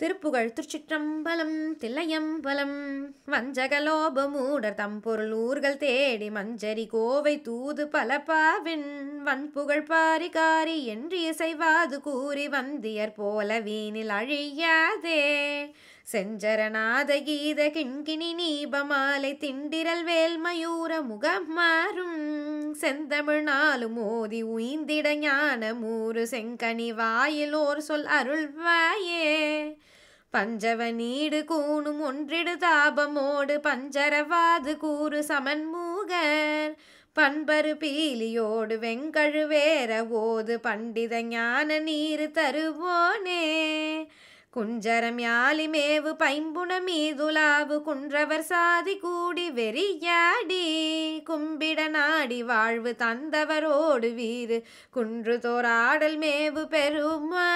திருப்புகழ் திருச்சிற்றம்பலம் தில்லையம்பலம் வஞ்சகலோபமூடர் தம்பொருள் ஊர்கள் தேடி மஞ்சரி கோவை தூது பாவின் வன்புகழ் பாரிகாரி என்று இசைவாது கூறி வந்தியர் போல வீணில் அழியாதே செஞ்சரநாத கீத கிண்கிணி நீபமாலை திண்டிரல் மயூர முகம் மாறும் செந்தமிழ் மோதி உயிந்திட உய்ந்திட ஞானமூறு செங்கனி வாயில் ஓர் சொல் அருள்வாயே பஞ்சவனீடு கூணும் ஒன்றிடு தாபமோடு பஞ்சரவாது கூறு சமன்மூகர் பண்பரு பீலியோடு வெங்கழு வேற ஓது பண்டித ஞான நீர் தருவோனே குஞ்சரம் யாலி மேவு பைம்புண மீதுலாவு குன்றவர் சாதி கூடி வெறியாடி கும்பிட நாடி வாழ்வு தந்தவரோடு வீறு குன்று தோராடல் மேவு பெருமா